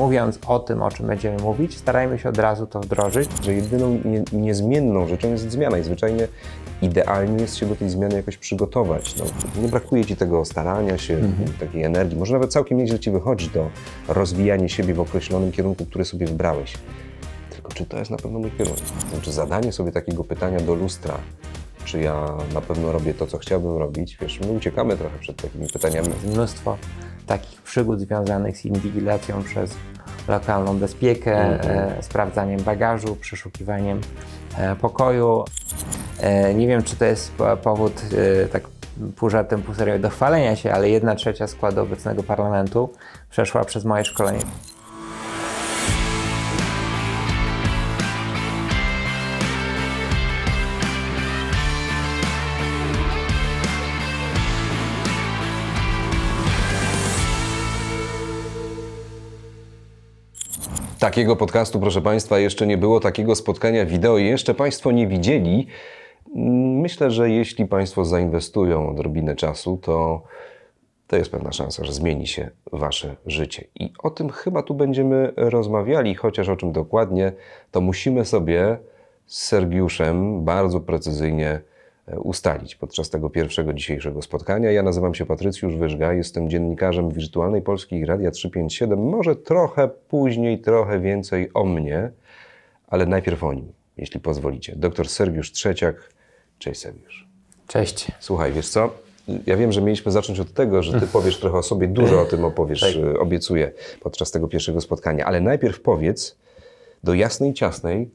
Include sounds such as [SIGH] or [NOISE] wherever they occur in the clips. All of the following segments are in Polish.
Mówiąc o tym, o czym będziemy mówić, starajmy się od razu to wdrożyć. Że jedyną nie, niezmienną rzeczą jest zmiana i zwyczajnie idealnie jest się do tej zmiany jakoś przygotować. No, nie brakuje ci tego starania się, mhm. takiej energii. Może nawet całkiem nieźle ci wychodzi do rozwijania siebie w określonym kierunku, który sobie wybrałeś. Tylko czy to jest na pewno mój kierunek? Znaczy zadanie sobie takiego pytania do lustra, czy ja na pewno robię to, co chciałbym robić. Wiesz, my uciekamy trochę przed takimi pytaniami. Mnóstwo takich przygód związanych z inwigilacją przez lokalną bezpiekę, mhm. e, sprawdzaniem bagażu, przeszukiwaniem e, pokoju. E, nie wiem, czy to jest powód tak pół żartem, pół serio do chwalenia się, ale jedna trzecia składu obecnego parlamentu przeszła przez moje szkolenie. Takiego podcastu, proszę Państwa, jeszcze nie było, takiego spotkania wideo jeszcze Państwo nie widzieli. Myślę, że jeśli Państwo zainwestują odrobinę czasu, to to jest pewna szansa, że zmieni się Wasze życie. I o tym chyba tu będziemy rozmawiali, chociaż o czym dokładnie, to musimy sobie z Sergiuszem bardzo precyzyjnie E, ustalić podczas tego pierwszego dzisiejszego spotkania. Ja nazywam się Patrycjusz Wyżga, jestem dziennikarzem Wirtualnej Polskiej Radia 357. Może trochę później, trochę więcej o mnie, ale najpierw o nim, jeśli pozwolicie. Doktor Sergiusz Trzeciak. Cześć Sergiusz. Cześć. Słuchaj, wiesz co? Ja wiem, że mieliśmy zacząć od tego, że ty powiesz trochę o sobie, dużo o tym opowiesz, tak. E, obiecuję, podczas tego pierwszego spotkania. Ale najpierw powiedz do jasnej, ciasnej,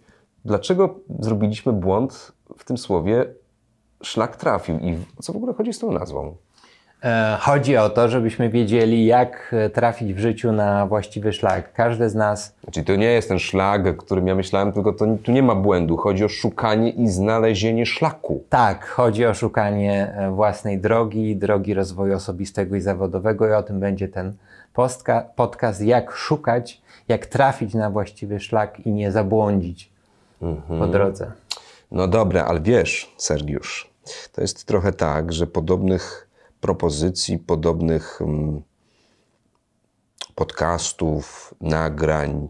dlaczego zrobiliśmy błąd w tym słowie szlak trafił i co w ogóle chodzi z tą nazwą? E, chodzi o to, żebyśmy wiedzieli, jak e, trafić w życiu na właściwy szlak. Każdy z nas. Czyli znaczy, to nie jest ten szlak, którym ja myślałem, tylko to, tu nie ma błędu. Chodzi o szukanie i znalezienie szlaku. Tak, chodzi o szukanie e, własnej drogi, drogi rozwoju osobistego i zawodowego, i o tym będzie ten postka, podcast, jak szukać, jak trafić na właściwy szlak i nie zabłądzić mhm. po drodze. No dobra, ale wiesz, Sergiusz, to jest trochę tak, że podobnych propozycji, podobnych mm, podcastów, nagrań,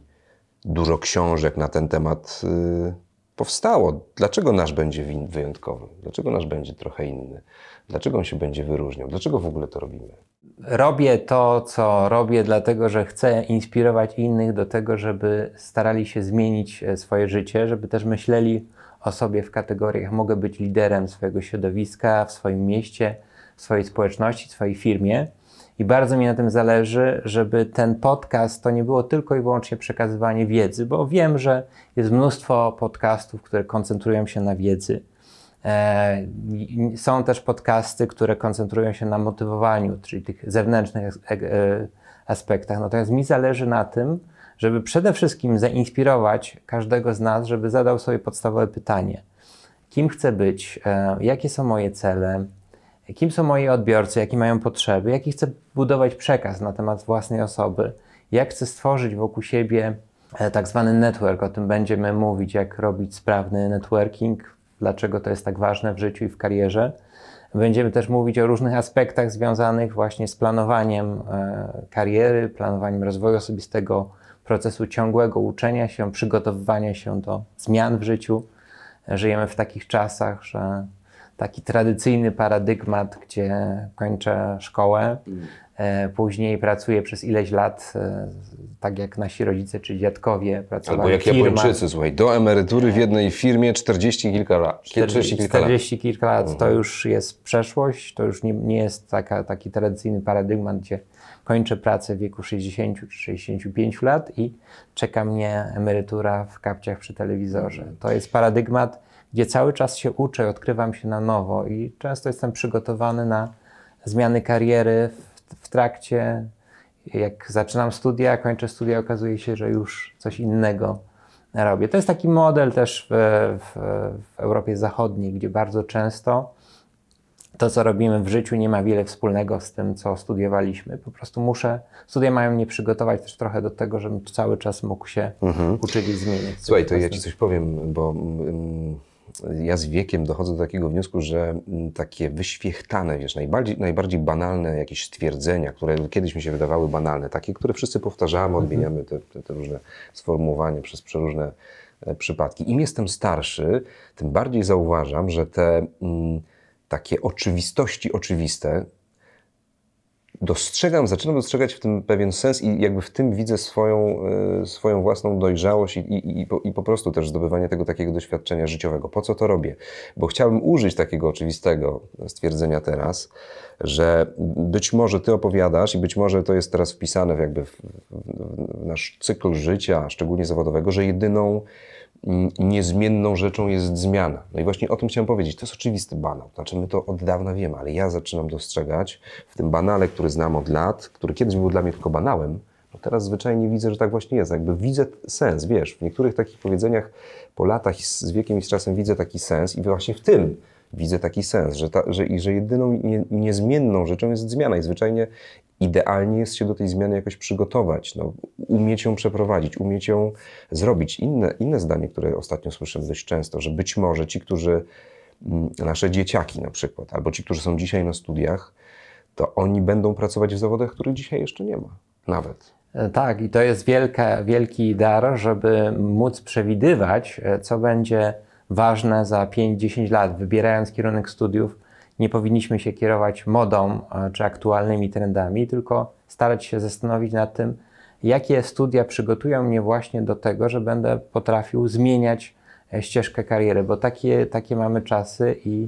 dużo książek na ten temat y, powstało. Dlaczego nasz będzie wyjątkowy? Dlaczego nasz będzie trochę inny? Dlaczego on się będzie wyróżniał? Dlaczego w ogóle to robimy? Robię to, co robię, dlatego że chcę inspirować innych do tego, żeby starali się zmienić e, swoje życie, żeby też myśleli o sobie w kategoriach mogę być liderem swojego środowiska, w swoim mieście, w swojej społeczności, w swojej firmie. I bardzo mi na tym zależy, żeby ten podcast to nie było tylko i wyłącznie przekazywanie wiedzy, bo wiem, że jest mnóstwo podcastów, które koncentrują się na wiedzy. E, są też podcasty, które koncentrują się na motywowaniu, czyli tych zewnętrznych e, e, aspektach. Natomiast mi zależy na tym, żeby przede wszystkim zainspirować każdego z nas, żeby zadał sobie podstawowe pytanie: kim chcę być, e, jakie są moje cele, kim są moi odbiorcy, jakie mają potrzeby, jaki chcę budować przekaz na temat własnej osoby, jak chcę stworzyć wokół siebie e, tak zwany network, o tym będziemy mówić, jak robić sprawny networking, dlaczego to jest tak ważne w życiu i w karierze. Będziemy też mówić o różnych aspektach związanych właśnie z planowaniem e, kariery, planowaniem rozwoju osobistego, procesu ciągłego uczenia się, przygotowywania się do zmian w życiu. Żyjemy w takich czasach, że taki tradycyjny paradygmat, gdzie kończę szkołę, mm. e, później pracuję przez ileś lat, e, tak jak nasi rodzice czy dziadkowie pracowali. Albo jak Japończycy, słuchaj, do emerytury w jednej firmie 40 kilka lat. 40, kilka 40 kilka lat, to mhm. już jest przeszłość, to już nie, nie jest taka, taki tradycyjny paradygmat, gdzie kończę pracę w wieku 60 czy 65 lat i czeka mnie emerytura w kapciach przy telewizorze. To jest paradygmat, gdzie cały czas się uczę, odkrywam się na nowo i często jestem przygotowany na zmiany kariery w, w trakcie. Jak zaczynam studia, kończę studia, okazuje się, że już coś innego robię. To jest taki model też w, w, w Europie Zachodniej, gdzie bardzo często to, co robimy w życiu, nie ma wiele wspólnego z tym, co studiowaliśmy. Po prostu muszę, studia mają mnie przygotować też trochę do tego, żebym cały czas mógł się mhm. uczyć i zmienić. Słuchaj, to ja Ci coś powiem, bo mm, ja z wiekiem dochodzę do takiego wniosku, że mm, takie wyświechtane, wiesz, najbardziej, najbardziej banalne jakieś stwierdzenia, które kiedyś mi się wydawały banalne, takie, które wszyscy powtarzamy, mhm. odmieniamy te, te, te różne sformułowania przez przeróżne e, przypadki. Im jestem starszy, tym bardziej zauważam, że te... Mm, takie oczywistości oczywiste dostrzegam, zaczynam dostrzegać w tym pewien sens i jakby w tym widzę swoją, e, swoją własną dojrzałość i, i, i, po, i po prostu też zdobywanie tego takiego doświadczenia życiowego. Po co to robię? Bo chciałbym użyć takiego oczywistego stwierdzenia teraz, że być może ty opowiadasz i być może to jest teraz wpisane w jakby w, w nasz cykl życia, szczególnie zawodowego, że jedyną niezmienną rzeczą jest zmiana. No i właśnie o tym chciałem powiedzieć. To jest oczywisty banał. Znaczy, my to od dawna wiemy, ale ja zaczynam dostrzegać w tym banale, który znam od lat, który kiedyś był dla mnie tylko banałem, no teraz zwyczajnie widzę, że tak właśnie jest. Jakby widzę sens, wiesz, w niektórych takich powiedzeniach po latach z wiekiem i z czasem widzę taki sens i właśnie w tym widzę taki sens, że, ta, że, i że jedyną nie, niezmienną rzeczą jest zmiana i zwyczajnie idealnie jest się do tej zmiany jakoś przygotować, no, umieć ją przeprowadzić, umieć ją zrobić. Inne, inne zdanie, które ostatnio słyszę dość często, że być może ci, którzy, mm, nasze dzieciaki na przykład, albo ci, którzy są dzisiaj na studiach, to oni będą pracować w zawodach, których dzisiaj jeszcze nie ma. Nawet. E, tak, i to jest wielka, wielki dar, żeby móc przewidywać, e, co będzie ważne za 5-10 lat, wybierając kierunek studiów, nie powinniśmy się kierować modą e, czy aktualnymi trendami, tylko starać się zastanowić nad tym, jakie studia przygotują mnie właśnie do tego, że będę potrafił zmieniać e, ścieżkę kariery, bo takie, takie mamy czasy i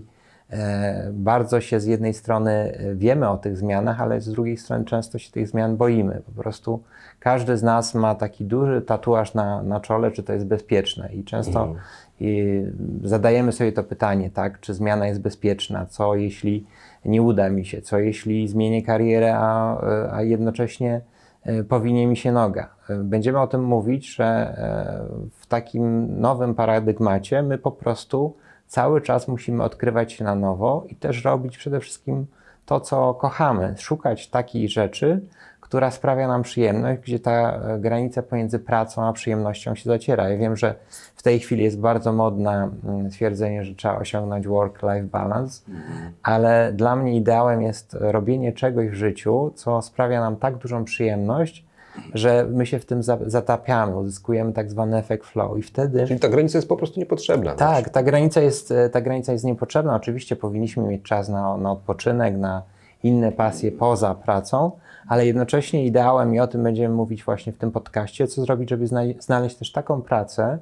e, bardzo się z jednej strony wiemy o tych zmianach, ale z drugiej strony często się tych zmian boimy. Po prostu każdy z nas ma taki duży tatuaż na, na czole, czy to jest bezpieczne. I często mm. I zadajemy sobie to pytanie, tak, czy zmiana jest bezpieczna, co jeśli nie uda mi się, co jeśli zmienię karierę, a, a jednocześnie e, powinie mi się noga. E, będziemy o tym mówić, że e, w takim nowym paradygmacie my po prostu cały czas musimy odkrywać się na nowo i też robić przede wszystkim to, co kochamy, szukać takich rzeczy, która sprawia nam przyjemność, gdzie ta e, granica pomiędzy pracą a przyjemnością się zaciera. Ja wiem, że w tej chwili jest bardzo modne mm, twierdzenie, że trzeba osiągnąć work-life balance, mhm. ale dla mnie ideałem jest robienie czegoś w życiu, co sprawia nam tak dużą przyjemność, że my się w tym zatapiamy, uzyskujemy tak zwany efekt flow i wtedy... Czyli ta granica jest po prostu niepotrzebna. Tak, ta granica, jest, e, ta granica jest niepotrzebna. Oczywiście powinniśmy mieć czas na, na odpoczynek, na inne pasje poza pracą, ale jednocześnie ideałem, i o tym będziemy mówić właśnie w tym podcaście, co zrobić, żeby znaleźć też taką pracę,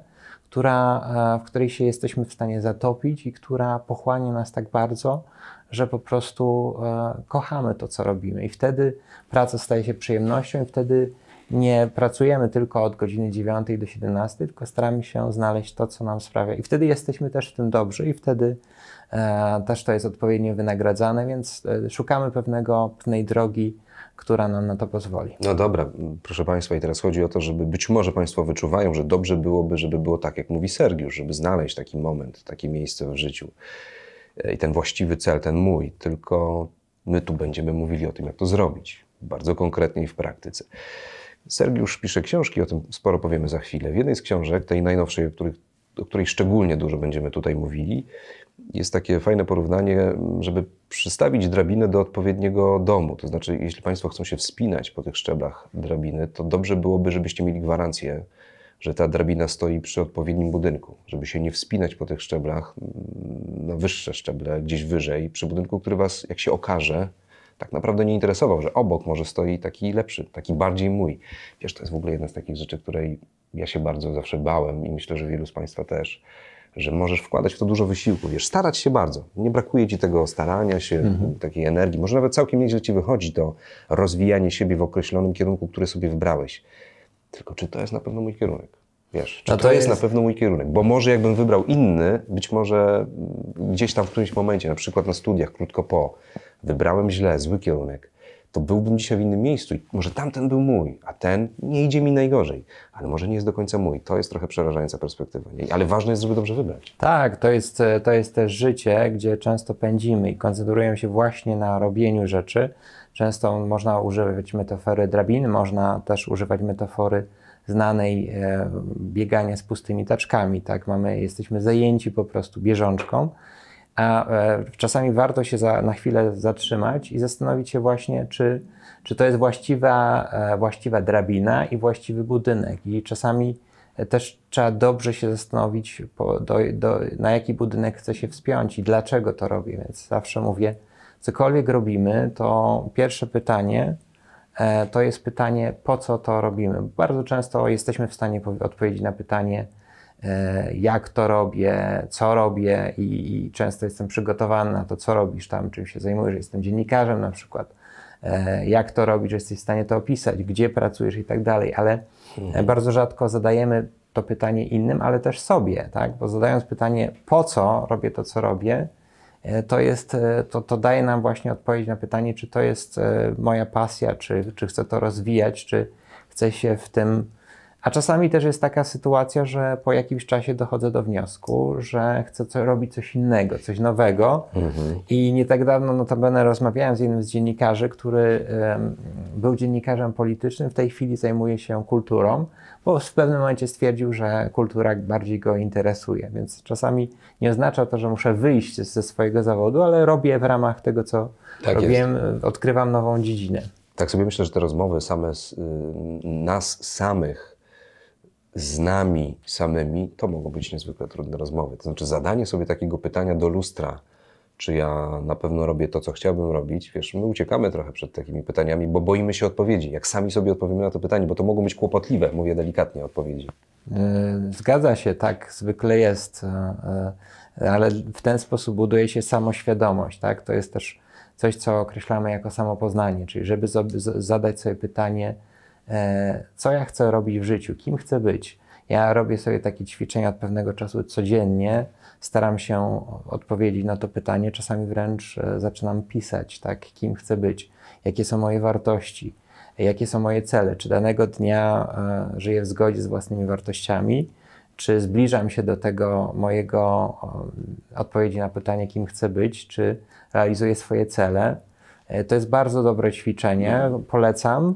która, e, w której się jesteśmy w stanie zatopić i która pochłania nas tak bardzo, że po prostu e, kochamy to, co robimy. I wtedy praca staje się przyjemnością, i wtedy nie pracujemy tylko od godziny 9 do 17, tylko staramy się znaleźć to, co nam sprawia. I wtedy jesteśmy też w tym dobrzy, i wtedy e, też to jest odpowiednio wynagradzane, więc szukamy pewnego, pewnej drogi która nam na to pozwoli. No dobra, proszę Państwa, i teraz chodzi o to, żeby być może Państwo wyczuwają, że dobrze byłoby, żeby było tak, jak mówi Sergiusz, żeby znaleźć taki moment, takie miejsce w życiu e, i ten właściwy cel, ten mój, tylko my tu będziemy mówili o tym, jak to zrobić, bardzo konkretnie i w praktyce. Sergiusz pisze książki, o tym sporo powiemy za chwilę. W jednej z książek, tej najnowszej, o, o której szczególnie dużo będziemy tutaj mówili, jest takie fajne porównanie, żeby przystawić drabinę do odpowiedniego domu. To znaczy, jeśli Państwo chcą się wspinać po tych szczeblach drabiny, to dobrze byłoby, żebyście mieli gwarancję, że ta drabina stoi przy odpowiednim budynku, żeby się nie wspinać po tych szczeblach mm, na wyższe szczeble, gdzieś wyżej, przy budynku, który Was, jak się okaże, tak naprawdę nie interesował, że obok może stoi taki lepszy, taki bardziej mój. Wiesz, to jest w ogóle jedna z takich rzeczy, której ja się bardzo zawsze bałem i myślę, że wielu z Państwa też że możesz wkładać w to dużo wysiłku, wiesz, starać się bardzo. Nie brakuje ci tego starania się, mhm. takiej energii. Może nawet całkiem nieźle ci wychodzi to rozwijanie siebie w określonym kierunku, który sobie wybrałeś. Tylko czy to jest na pewno mój kierunek? Wiesz, czy no to, to, jest na pewno mój kierunek? Bo może jakbym wybrał inny, być może gdzieś tam w którymś momencie, na przykład na studiach, krótko po, wybrałem źle, zły kierunek to byłbym dzisiaj w innym miejscu. I może tamten był mój, a ten nie idzie mi najgorzej, ale może nie jest do końca mój. To jest trochę przerażająca perspektywa. Nie? Ale ważne jest, żeby dobrze wybrać. Tak, to jest, e, to jest też życie, gdzie często pędzimy i koncentrujemy się właśnie na robieniu rzeczy. Często można używać metafory drabiny, można też używać metafory znanej e, biegania z pustymi taczkami, tak? Mamy, jesteśmy zajęci po prostu bieżączką a e, czasami warto się za, na chwilę zatrzymać i zastanowić się właśnie, czy, czy to jest właściwa, e, właściwa drabina i właściwy budynek. I czasami e, też trzeba dobrze się zastanowić, po, do, do, na jaki budynek chce się wspiąć i dlaczego to robię. Więc zawsze mówię, cokolwiek robimy, to pierwsze pytanie to jest pytanie, po co to robimy. Bardzo często jesteśmy w stanie odpowiedzieć na pytanie, E, jak to robię, co robię i, i, często jestem przygotowany na to, co robisz tam, czym się zajmujesz, jestem dziennikarzem na przykład, e, jak to robić, że jesteś w stanie to opisać, gdzie pracujesz i tak dalej, ale e, mhm. bardzo rzadko zadajemy to pytanie innym, ale też sobie, tak? bo zadając pytanie, po co robię to, co robię, to, jest, to, to daje nam właśnie odpowiedź na pytanie, czy to jest moja pasja, czy, czy chcę to rozwijać, czy chcę się w tym a czasami też jest taka sytuacja, że po jakimś czasie dochodzę do wniosku, że chcę co, robić coś innego, coś nowego. Mhm. I nie tak dawno notabene rozmawiałem z jednym z dziennikarzy, który um, był dziennikarzem politycznym, w tej chwili zajmuje się kulturą, bo w pewnym momencie stwierdził, że kultura bardziej go interesuje. Więc czasami nie oznacza to, że muszę wyjść ze swojego zawodu, ale robię w ramach tego, co tak robiłem, jest. odkrywam nową dziedzinę. Tak sobie myślę, że te rozmowy same z, y, nas samych z nami samymi, to mogą być niezwykle trudne rozmowy. To znaczy zadanie sobie takiego pytania do lustra, czy ja na pewno robię to, co chciałbym robić. Wiesz, my uciekamy trochę przed takimi pytaniami, bo boimy się odpowiedzi. Jak sami sobie odpowiemy na to pytanie, bo to mogą być kłopotliwe, mówię delikatnie, odpowiedzi. E, zgadza się, tak zwykle jest, e, e, ale w ten sposób buduje się samoświadomość, tak? To jest też coś, co określamy jako samopoznanie, czyli żeby zadać sobie pytanie, E, co ja chcę robić w życiu, kim chcę być. Ja robię sobie takie ćwiczenia od pewnego czasu codziennie, staram się odpowiedzieć na to pytanie, czasami wręcz e, zaczynam pisać, tak, kim chcę być, jakie są moje wartości, jakie są moje cele, czy danego dnia e, żyję w zgodzie z własnymi wartościami, czy zbliżam się do tego mojego odpowiedzi na pytanie, kim chcę być, czy realizuję swoje cele. To jest bardzo dobre ćwiczenie, polecam.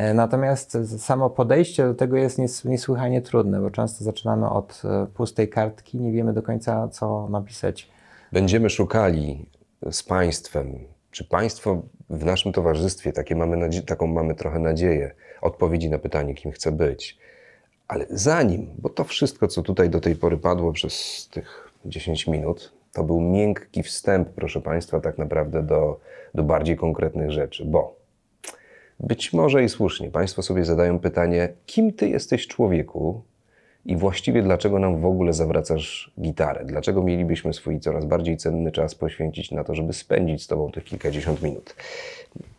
E, natomiast samo podejście do tego jest niesłychanie trudne, bo często zaczynamy od e, pustej kartki, nie wiemy do końca, co napisać. Będziemy szukali z państwem, czy państwo w naszym towarzystwie, takie mamy taką mamy trochę nadzieję, odpowiedzi na pytanie, kim chce być. Ale zanim, bo to wszystko, co tutaj do tej pory padło przez tych 10 minut, to był miękki wstęp, proszę Państwa, tak naprawdę do, do bardziej konkretnych rzeczy, bo być może i słusznie, Państwo sobie zadają pytanie, kim Ty jesteś człowieku i właściwie dlaczego nam w ogóle zawracasz gitarę? Dlaczego mielibyśmy swój coraz bardziej cenny czas poświęcić na to, żeby spędzić z Tobą tych kilkadziesiąt minut?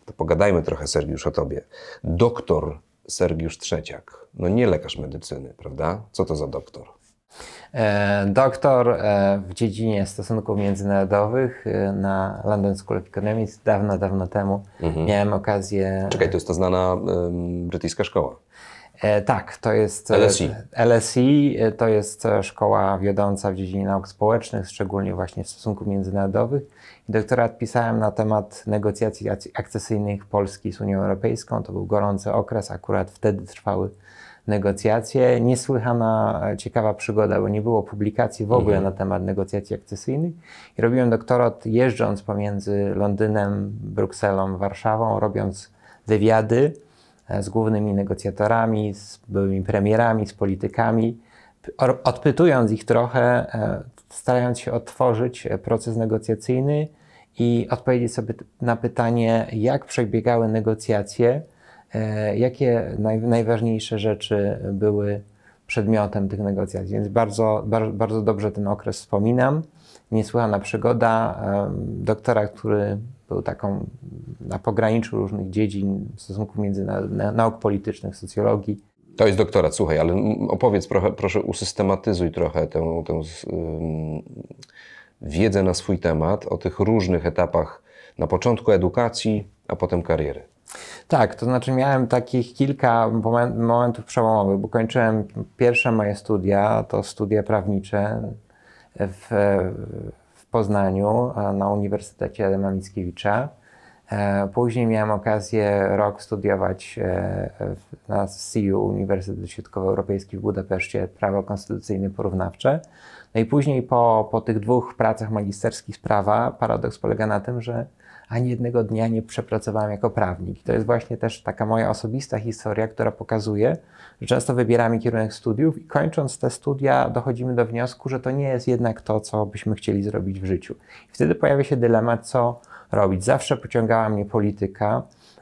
To pogadajmy trochę, Sergiusz, o Tobie. Doktor Sergiusz Trzeciak, no nie lekarz medycyny, prawda? Co to za doktor? E, doktor e, w dziedzinie stosunków międzynarodowych e, na London School of Economics dawno, dawno temu mhm. miałem okazję. Czekaj, to jest ta znana brytyjska szkoła. tak, to jest LSE. LSE to jest szkoła wiodąca w dziedzinie nauk społecznych, szczególnie właśnie stosunków międzynarodowych. I doktorat pisałem na temat negocjacji akcesyjnych Polski z Unią Europejską. To był gorący okres, akurat wtedy trwały negocjacje. Niesłychana e, ciekawa przygoda, bo nie było publikacji w ogóle mhm. na temat negocjacji akcesyjnych. I robiłem doktorat jeżdżąc pomiędzy Londynem, Brukselą, Warszawą, robiąc wywiady e, z głównymi negocjatorami, z byłymi premierami, z politykami, odpytując ich trochę, e, starając się otworzyć proces negocjacyjny i odpowiedzieć sobie na pytanie, jak przebiegały negocjacje E, jakie naj, najważniejsze rzeczy były przedmiotem tych negocjacji? Więc bardzo, bardzo, bardzo dobrze ten okres wspominam. Niesłychana przygoda doktora, który był taką na pograniczu różnych dziedzin stosunków między nauk politycznych, socjologii. To jest doktorat, słuchaj, ale opowiedz trochę, proszę, usystematyzuj trochę tę, tę wiedzę na swój temat o tych różnych etapach na początku edukacji, a potem kariery. Tak, to znaczy miałem takich kilka momentów przełomowych, bo kończyłem pierwsze moje studia, to studia prawnicze w, w Poznaniu na Uniwersytecie Adama Mickiewicza. E, później miałem okazję rok studiować e, na CU Uniwersytet Środkowoeuropejski w Budapeszcie prawo konstytucyjne porównawcze. No i później po, po tych dwóch pracach magisterskich sprawa paradoks polega na tym, że ani jednego dnia nie przepracowałem jako prawnik. I to jest właśnie też taka moja osobista historia, która pokazuje, że często wybieramy kierunek studiów i kończąc te studia dochodzimy do wniosku, że to nie jest jednak to, co byśmy chcieli zrobić w życiu. I wtedy pojawia się dylemat, co robić. Zawsze pociągała mnie polityka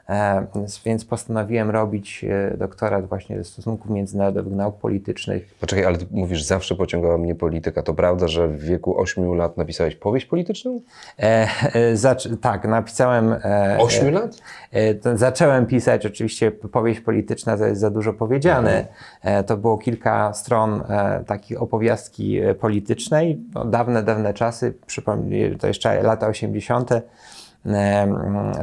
E, więc, postanowiłem robić e, doktorat właśnie ze stosunków międzynarodowych, nauk politycznych. Poczekaj, ale ty mówisz, zawsze pociągała mnie polityka. To prawda, że w wieku 8 lat napisałeś powieść polityczną? E, e tak, napisałem... E, 8 lat? E, zacząłem pisać, oczywiście powieść polityczna to jest za dużo powiedziane. Mhm. to było kilka stron takiej opowiastki politycznej. No, dawne, dawne czasy, przypomnę, to jeszcze lata 80.,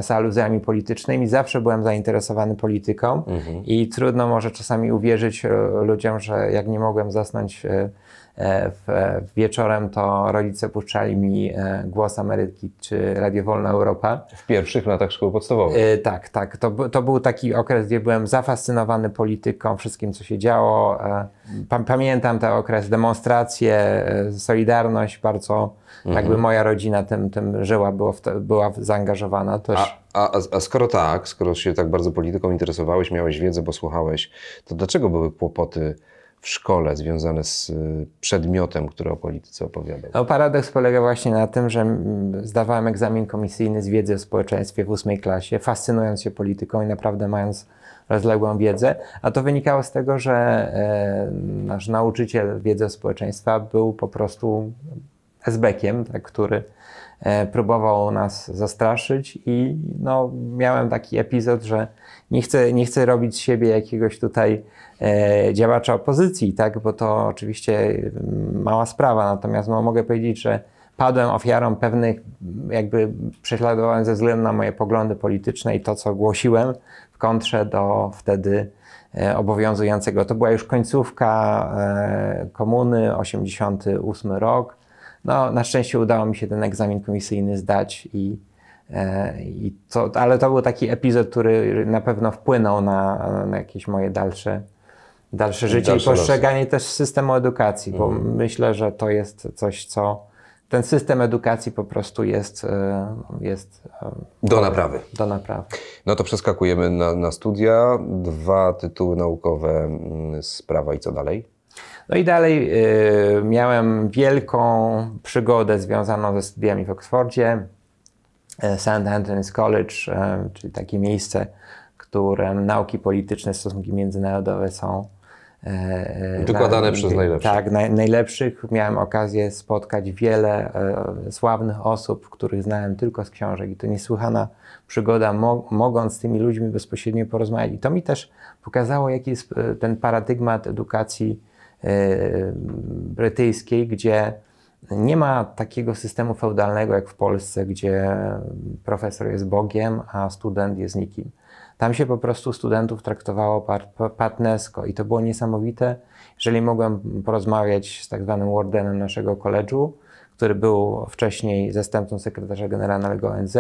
z aluzjami politycznymi. Zawsze byłem zainteresowany polityką mhm. i trudno może czasami uwierzyć e, ludziom, że jak nie mogłem zasnąć e, e, w, w wieczorem, to rodzice puszczali mi Głos Ameryki czy Radio Wolna Europa. W pierwszych latach szkoły podstawowej. tak, tak. To, to był taki okres, gdzie byłem zafascynowany polityką, wszystkim, co się działo. Pamiętam ten okres, demonstracje, Solidarność bardzo Mhm. Jakby moja rodzina tym, tym żyła, była, te, była zaangażowana też. A, a, a, skoro tak, skoro się tak bardzo polityką interesowałeś, miałeś wiedzę, bo słuchałeś, to dlaczego były kłopoty w szkole związane z y, przedmiotem, który o polityce opowiadał? No, paradoks polega właśnie na tym, że zdawałem egzamin komisyjny z wiedzy o społeczeństwie w ósmej klasie, fascynując się polityką i naprawdę mając rozległą wiedzę, a to wynikało z tego, że e, nasz nauczyciel wiedzy o społeczeństwa był po prostu esbekiem, tak, który e, próbował nas zastraszyć i no, miałem taki epizod, że nie chcę, nie chcę robić z siebie jakiegoś tutaj e, działacza opozycji, tak, bo to oczywiście mm, mała sprawa, natomiast no, mogę powiedzieć, że padłem ofiarą pewnych, jakby prześladowałem ze względu na moje poglądy polityczne i to, co głosiłem w kontrze do wtedy e, obowiązującego. To była już końcówka e, komuny, 88 rok no, na szczęście udało mi się ten egzamin komisyjny zdać i, e, i to, ale to był taki epizod, który na pewno wpłynął na, na jakieś moje dalsze, dalsze życie i postrzeganie los. też systemu edukacji, bo mhm. myślę, że to jest coś, co ten system edukacji po prostu jest. E, jest e, do naprawy. Do naprawy. No to przeskakujemy na, na studia. Dwa tytuły naukowe mm, z prawa i co dalej? No i dalej y, miałem wielką przygodę związaną ze studiami w Oksfordzie. E, St. Anthony's College, e, czyli takie miejsce, które nauki polityczne, stosunki międzynarodowe są e, Wykładane przez najlepszych. Tak, naj, najlepszych. Miałem okazję spotkać wiele e, sławnych osób, których znałem tylko z książek i to niesłychana przygoda, mo, mogąc z tymi ludźmi bezpośrednio porozmawiać. I to mi też pokazało, jaki jest ten paradygmat edukacji E, brytyjskiej, gdzie nie ma takiego systemu feudalnego jak w Polsce, gdzie profesor jest Bogiem, a student jest nikim. Tam się po prostu studentów traktowało partnersko i to było niesamowite. Jeżeli mogłem porozmawiać z tak zwanym wardenem naszego koledżu, który był wcześniej zastępcą sekretarza generalnego ONZ,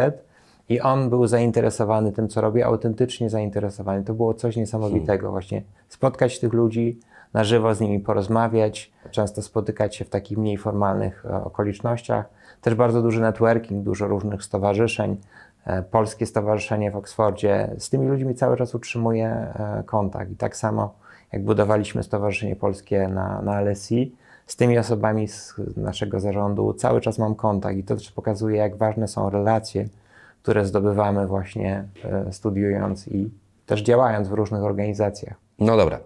i on był zainteresowany tym, co robię, autentycznie zainteresowany. To było coś niesamowitego, hmm. właśnie spotkać tych ludzi, na żywo z nimi porozmawiać, często spotykać się w takich mniej formalnych e, okolicznościach. Też bardzo duży networking, dużo różnych stowarzyszeń. E, polskie Stowarzyszenie w Oksfordzie z tymi ludźmi cały czas utrzymuje e, kontakt. I tak samo jak budowaliśmy Stowarzyszenie Polskie na, na LSI, z tymi osobami z naszego zarządu cały czas mam kontakt i to też pokazuje, jak ważne są relacje, które zdobywamy właśnie studiując i też działając w różnych organizacjach. No dobra,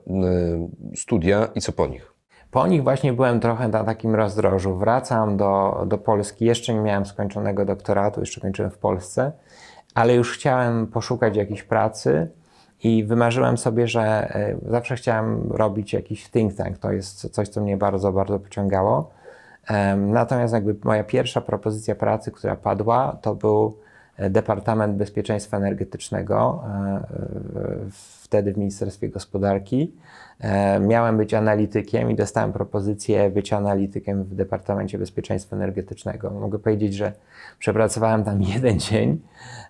y, studia i co po nich? Po nich właśnie byłem trochę na takim rozdrożu. Wracam do, do Polski, jeszcze nie miałem skończonego doktoratu, jeszcze kończyłem w Polsce, ale już chciałem poszukać jakiejś pracy i wymarzyłem sobie, że y, zawsze chciałem robić jakiś think tank. To jest coś, co mnie bardzo, bardzo pociągało. Natomiast jakby moja pierwsza propozycja pracy, która padła, to był Departament Bezpieczeństwa Energetycznego, e, wtedy w Ministerstwie Gospodarki. E, miałem być analitykiem i dostałem propozycję być analitykiem w Departamencie Bezpieczeństwa Energetycznego. Mogę powiedzieć, że przepracowałem tam [LAUGHS] jeden dzień,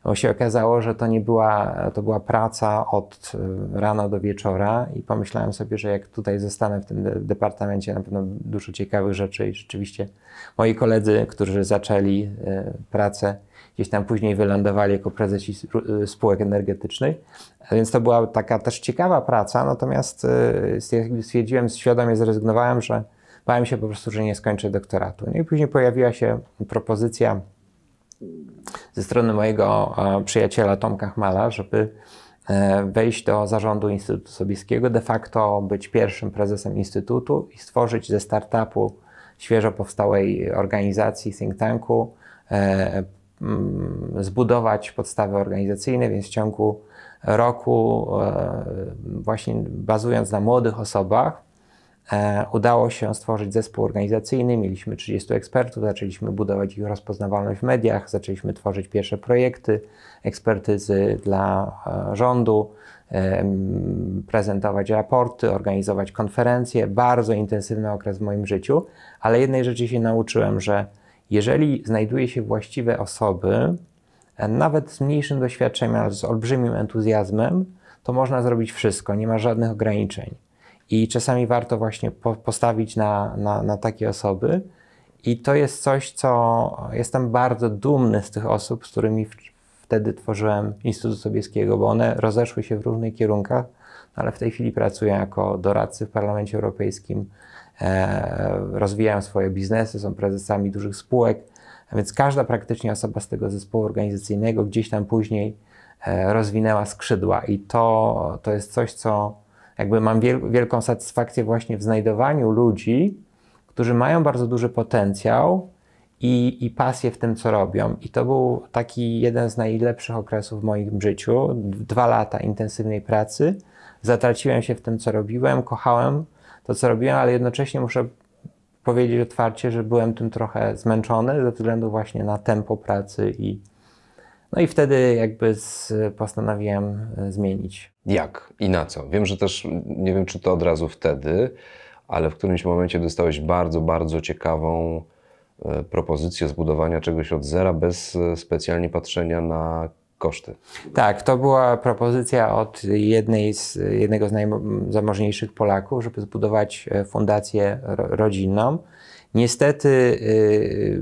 bo się okazało, że to nie była, to była praca od e, rana do wieczora i pomyślałem sobie, że jak tutaj zostanę w tym departamencie, na pewno dużo ciekawych rzeczy i rzeczywiście moi koledzy, którzy zaczęli pracę gdzieś tam później wylądowali jako prezesi y, spółek energetycznych. Więc to była taka też ciekawa praca, natomiast y, stwierdziłem, świadomie zrezygnowałem, że bałem się po prostu, że nie skończę doktoratu. No i później pojawiła się propozycja ze strony mojego przyjaciela Tomka Chmala, żeby e, wejść do zarządu Instytutu Sobieskiego, de facto być pierwszym prezesem Instytutu i stworzyć ze startupu świeżo powstałej organizacji, think tanku, e, Mm, zbudować podstawy organizacyjne, więc w ciągu roku, e, właśnie bazując na młodych osobach, e, udało się stworzyć zespół organizacyjny. Mieliśmy 30 ekspertów, zaczęliśmy budować ich rozpoznawalność w mediach, zaczęliśmy tworzyć pierwsze projekty ekspertyzy dla e, rządu, prezentować raporty, organizować konferencje. Bardzo intensywny okres w moim życiu, ale jednej rzeczy się nauczyłem, że jeżeli znajduje się właściwe osoby, e, nawet z mniejszym doświadczeniem, ale z olbrzymim entuzjazmem, to można zrobić wszystko, nie ma żadnych ograniczeń. I czasami warto właśnie po, postawić na, na, na takie osoby. I to jest coś, co jestem bardzo dumny z tych osób, z którymi w, wtedy tworzyłem Instytut Sobieskiego, bo one rozeszły się w różnych kierunkach, no ale w tej chwili pracuję jako doradcy w Parlamencie Europejskim, E, rozwijają swoje biznesy, są prezesami dużych spółek, a więc każda praktycznie osoba z tego zespołu organizacyjnego gdzieś tam później e, rozwinęła skrzydła i to, to jest coś, co jakby mam wielką satysfakcję właśnie w znajdowaniu ludzi, którzy mają bardzo duży potencjał i, i pasję w tym, co robią. I to był taki jeden z najlepszych okresów w moim życiu. Dwa lata intensywnej pracy. Zatraciłem się w tym, co robiłem, kochałem to, co robiłem, ale jednocześnie muszę powiedzieć otwarcie, że byłem tym trochę zmęczony ze względu właśnie na tempo pracy i no i wtedy jakby z, postanowiłem e, zmienić. Jak i na co? Wiem, że też nie wiem, czy to od razu wtedy, ale w którymś momencie dostałeś bardzo, bardzo ciekawą e, propozycję zbudowania czegoś od zera bez e, specjalnie patrzenia na koszty. Tak, to była propozycja od jednej z, jednego z najzamożniejszych Polaków, żeby zbudować e, fundację rodzinną. Niestety y,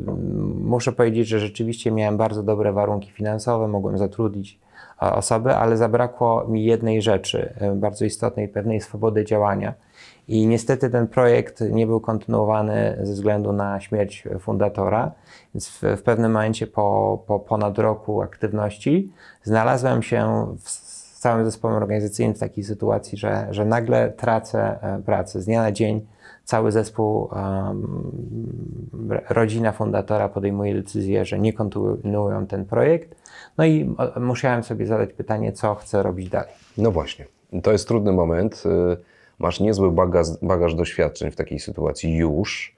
muszę powiedzieć, że rzeczywiście miałem bardzo dobre warunki finansowe, mogłem zatrudnić e, osoby, ale zabrakło mi jednej rzeczy, e, bardzo istotnej, pewnej swobody działania i niestety ten projekt nie był kontynuowany ze względu na śmierć fundatora, więc w, w pewnym momencie po, po ponad roku aktywności znalazłem się w z całym zespołem organizacyjnym w takiej sytuacji, że, że nagle tracę e, pracę. Z dnia na dzień cały zespół, um, rodzina fundatora podejmuje decyzję, że nie kontynuują ten projekt. No i e, musiałem sobie zadać pytanie, co chcę robić dalej. No właśnie, to jest trudny moment. Y, masz niezły bagaż, bagaż doświadczeń w takiej sytuacji już.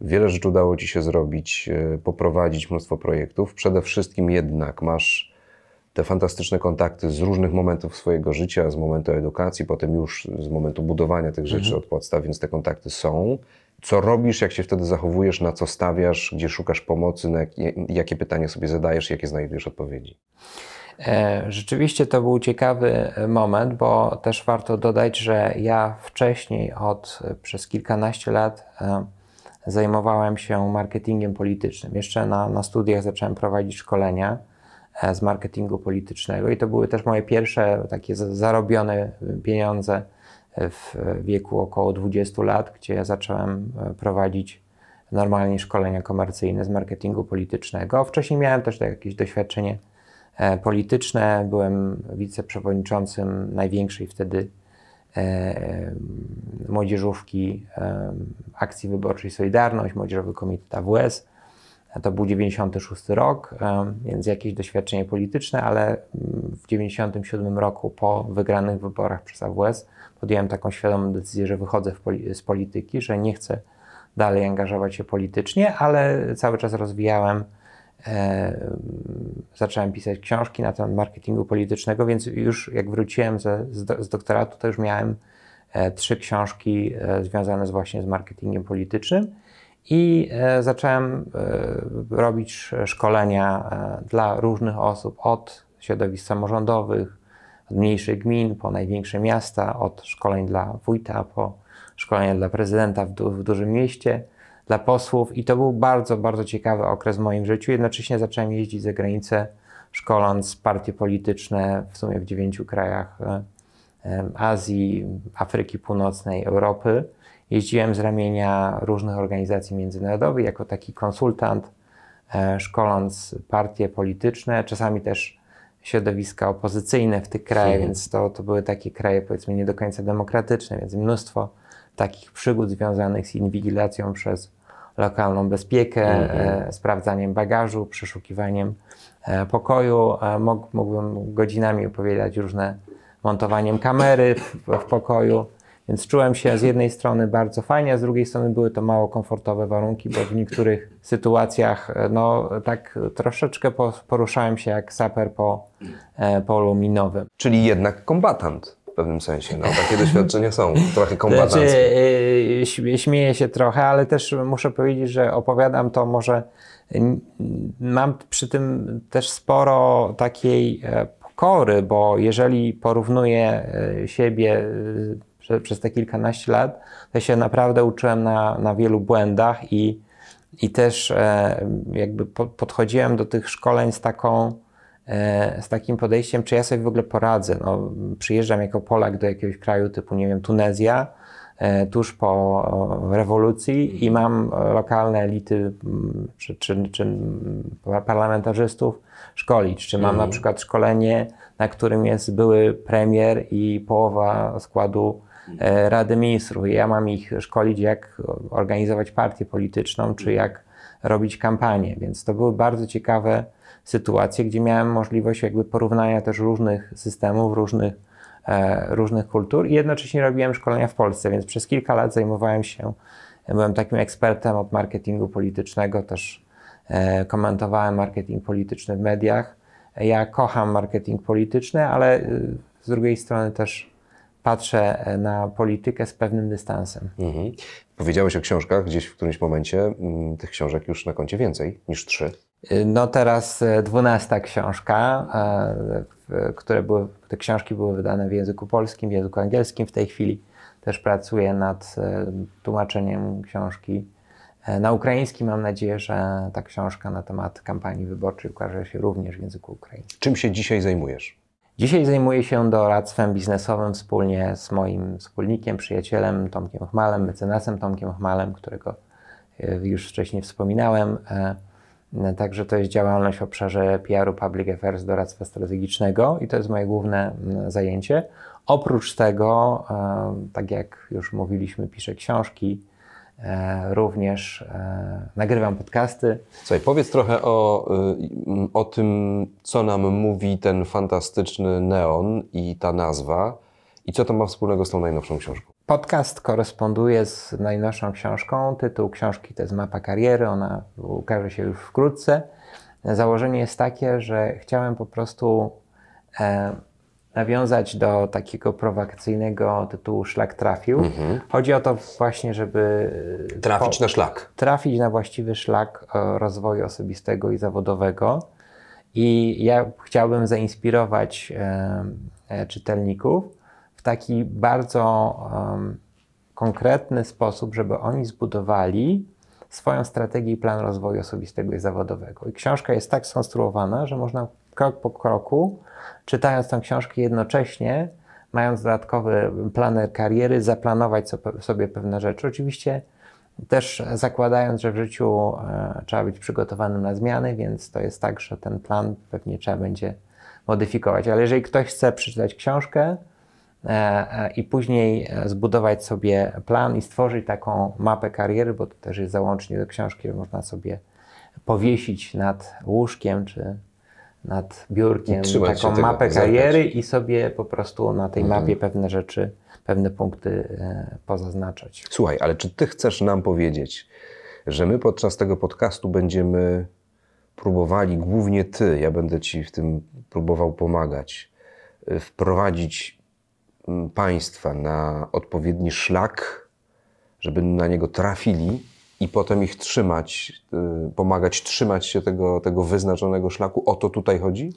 Wiele rzeczy udało ci się zrobić, e, poprowadzić mnóstwo projektów. Przede wszystkim jednak masz te fantastyczne kontakty z różnych momentów swojego życia, z momentu edukacji, potem już z momentu budowania tych rzeczy mhm. od podstaw, więc te kontakty są. Co robisz, jak się wtedy zachowujesz, na co stawiasz, gdzie szukasz pomocy, jakie, jakie pytania sobie zadajesz, jakie znajdujesz odpowiedzi? E, rzeczywiście to był ciekawy e, moment, bo też warto dodać, że ja wcześniej od e, przez kilkanaście lat zajmowałem się marketingiem politycznym. Jeszcze na, na studiach zacząłem prowadzić szkolenia z marketingu politycznego i to były też moje pierwsze takie zarobione pieniądze w wieku około 20 lat, gdzie ja zacząłem prowadzić normalnie szkolenia komercyjne z marketingu politycznego. Wcześniej miałem też tak jakieś doświadczenie E, polityczne. Byłem wiceprzewodniczącym największej wtedy e, e, młodzieżówki Akcji Wyborczej Solidarność, Młodzieżowy Komitet AWS. To był 96 rok, więc jakieś doświadczenie polityczne, ale mm, w 97 roku po wygranych wyborach przez AWS podjąłem taką świadomą decyzję, że wychodzę poli z polityki, że nie chcę dalej angażować się politycznie, ale cały czas rozwijałem E, zacząłem pisać książki na temat marketingu politycznego, więc już jak wróciłem ze, z, doktoratu, to już miałem e, trzy książki e, związane z, właśnie z marketingiem politycznym i zacząłem robić szkolenia dla różnych osób, od środowisk samorządowych, od mniejszych gmin po największe miasta, od szkoleń dla wójta po szkolenia dla prezydenta w, du w dużym mieście dla posłów i to był bardzo, bardzo ciekawy okres w moim życiu. Jednocześnie zacząłem jeździć za granicę, szkoląc partie polityczne w sumie w dziewięciu krajach e, e, Azji, Afryki Północnej, Europy. Jeździłem z ramienia różnych organizacji międzynarodowych jako taki konsultant, e, szkoląc partie polityczne, czasami też środowiska opozycyjne w tych krajach, więc to, to były takie kraje powiedzmy nie do końca demokratyczne, więc mnóstwo takich przygód związanych z inwigilacją przez lokalną bezpiekę, e, mhm. sprawdzaniem bagażu, przeszukiwaniem e, pokoju. E, mógłbym godzinami opowiadać różne montowaniem kamery w, w pokoju. Więc czułem się z jednej strony bardzo fajnie, a z drugiej strony były to mało komfortowe warunki, bo w niektórych sytuacjach no, tak troszeczkę poruszałem się jak saper po polu minowym. Czyli jednak kombatant pewnym sensie. No, takie doświadczenia są, trochę kombatanckie. Znaczy, y, śmieję się trochę, ale też muszę powiedzieć, że opowiadam to może... Mam przy tym też sporo takiej e, pokory, bo jeżeli porównuję e, siebie e, przez, przez te kilkanaście lat, to się naprawdę uczyłem na, na wielu błędach i, i też jakby podchodziłem do tych szkoleń z taką E, z takim podejściem, czy ja sobie w ogóle poradzę. No, przyjeżdżam jako Polak do jakiegoś kraju typu, nie wiem, Tunezja, e, tuż po rewolucji i mhm. mam lokalne elity czy, czy, czy parlamentarzystów szkolić. Czy mam na mhm. przykład szkolenie, na którym jest były premier i połowa składu e, mhm. Rady Ministrów. ja mam ich szkolić, jak organizować partię polityczną, czy jak robić kampanię. Więc to były bardzo ciekawe sytuację, gdzie miałem możliwość jakby porównania też różnych systemów, różnych, e, różnych kultur i jednocześnie robiłem szkolenia w Polsce, więc przez kilka lat zajmowałem się, byłem takim ekspertem od marketingu politycznego, też e, komentowałem marketing polityczny w mediach. Ja kocham marketing polityczny, ale e, z drugiej strony też patrzę e, na politykę z pewnym dystansem. Mhm. Powiedziałeś o książkach gdzieś w którymś momencie. Mm, tych książek już na koncie więcej niż trzy. No teraz e, dwunasta książka, e, które były, te książki były wydane w języku polskim, w języku angielskim. W tej chwili też pracuję nad e, tłumaczeniem książki na ukraiński. Mam nadzieję, że ta książka na temat kampanii wyborczej ukaże się również w języku ukraińskim. Czym się dzisiaj zajmujesz? Dzisiaj zajmuję się doradztwem biznesowym wspólnie z moim wspólnikiem, przyjacielem Tomkiem Chmalem, mecenasem Tomkiem Chmalem, którego już wcześniej wspominałem. Także to jest działalność w obszarze PR-u Public Affairs, doradztwa strategicznego i to jest moje główne mm, zajęcie. Oprócz tego, e, tak jak już mówiliśmy, piszę książki, e, również e, nagrywam podcasty. Słuchaj, powiedz trochę o, y, o tym, co nam mówi ten fantastyczny neon i ta nazwa i co to ma wspólnego z tą najnowszą książką. Podcast koresponduje z najnowszą książką. Tytuł książki to jest Mapa Kariery. Ona ukaże się już wkrótce. Założenie jest takie, że chciałem po prostu e, nawiązać do takiego prowokacyjnego tytułu Szlak trafił. Mhm. Chodzi o to właśnie, żeby e, trafić po, na szlak. Trafić na właściwy szlak e, rozwoju osobistego i zawodowego. I ja chciałbym zainspirować e, e czytelników taki bardzo um, konkretny sposób, żeby oni zbudowali swoją strategię i plan rozwoju osobistego i zawodowego. I książka jest tak skonstruowana, że można krok po kroku, czytając tę książkę jednocześnie, mając dodatkowy planer kariery, zaplanować sobie pewne rzeczy. Oczywiście też zakładając, że w życiu e, trzeba być przygotowanym na zmiany, więc to jest tak, że ten plan pewnie trzeba będzie modyfikować. Ale jeżeli ktoś chce przeczytać książkę, E, e, i później e, zbudować sobie plan i stworzyć taką mapę kariery, bo to też jest załącznik do książki, można sobie powiesić nad łóżkiem czy nad biurkiem Trzymać taką mapę kariery i sobie po prostu na tej mhm. mapie pewne rzeczy, pewne punkty pozaznaczać. Słuchaj, ale czy ty chcesz nam powiedzieć, że my podczas tego podcastu będziemy próbowali, głównie ty, ja będę ci w tym próbował pomagać, wprowadzić państwa na odpowiedni szlak, żeby na niego trafili i potem ich trzymać, y, pomagać trzymać się tego, tego wyznaczonego szlaku? O to tutaj chodzi?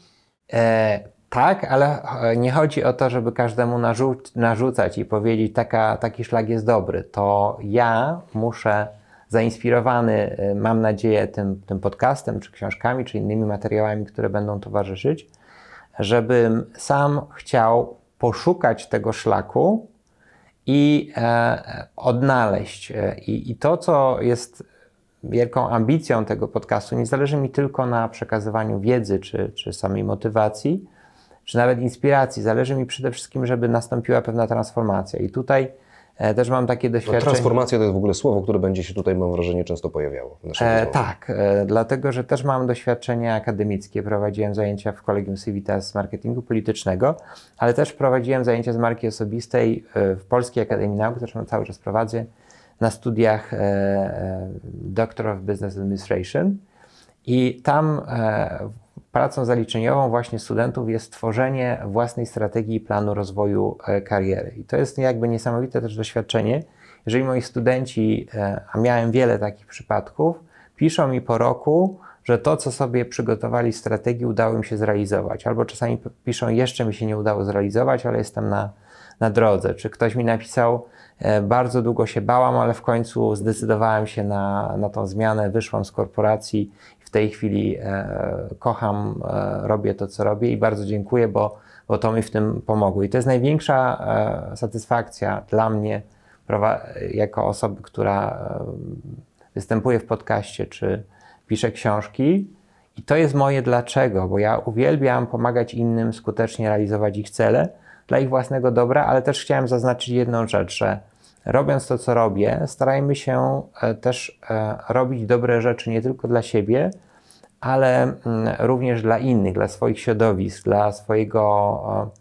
E, tak, ale e, nie chodzi o to, żeby każdemu narzuc narzucać i powiedzieć, taka, taki szlak jest dobry. To ja muszę, zainspirowany, y, mam nadzieję, tym, tym podcastem, czy książkami, czy innymi materiałami, które będą towarzyszyć, żebym sam chciał poszukać tego szlaku i e, odnaleźć. E, I, I to, co jest wielką ambicją tego podcastu, nie zależy mi tylko na przekazywaniu wiedzy czy, czy samej motywacji, czy nawet inspiracji. Zależy mi przede wszystkim, żeby nastąpiła pewna transformacja. I tutaj E, też mam takie no, doświadczenie. No, transformacja to jest w ogóle słowo, które będzie się tutaj, mam wrażenie, często pojawiało. E, tak, e, dlatego że też mam doświadczenie akademickie. Prowadziłem zajęcia w Kolegium Civitas z marketingu politycznego, ale też prowadziłem zajęcia z marki osobistej e, w Polskiej Akademii Nauk, zresztą cały czas prowadzę, na studiach e, e Doctor of Business Administration. I tam pracą zaliczeniową właśnie studentów jest tworzenie własnej strategii i planu rozwoju e, kariery. I to jest jakby niesamowite też doświadczenie. Jeżeli moi studenci, e, a miałem wiele takich przypadków, piszą mi po roku, że to, co sobie przygotowali strategii, udało im się zrealizować. Albo czasami piszą, jeszcze mi się nie udało zrealizować, ale jestem na, na drodze. Czy ktoś mi napisał, e, bardzo długo się bałam, ale w końcu zdecydowałem się na, na tą zmianę, wyszłam z korporacji w tej chwili e, kocham, e, robię to, co robię i bardzo dziękuję, bo, bo to mi w tym pomogło. I to jest największa e, satysfakcja dla mnie, jako osoby, która występuje w podcaście czy pisze książki. I to jest moje dlaczego, bo ja uwielbiam pomagać innym skutecznie realizować ich cele dla ich własnego dobra, ale też chciałem zaznaczyć jedną rzecz, że robiąc to, co robię, starajmy się e, też e, robić dobre rzeczy nie tylko dla siebie, ale mm, również dla innych, dla swoich środowisk, dla, swojego,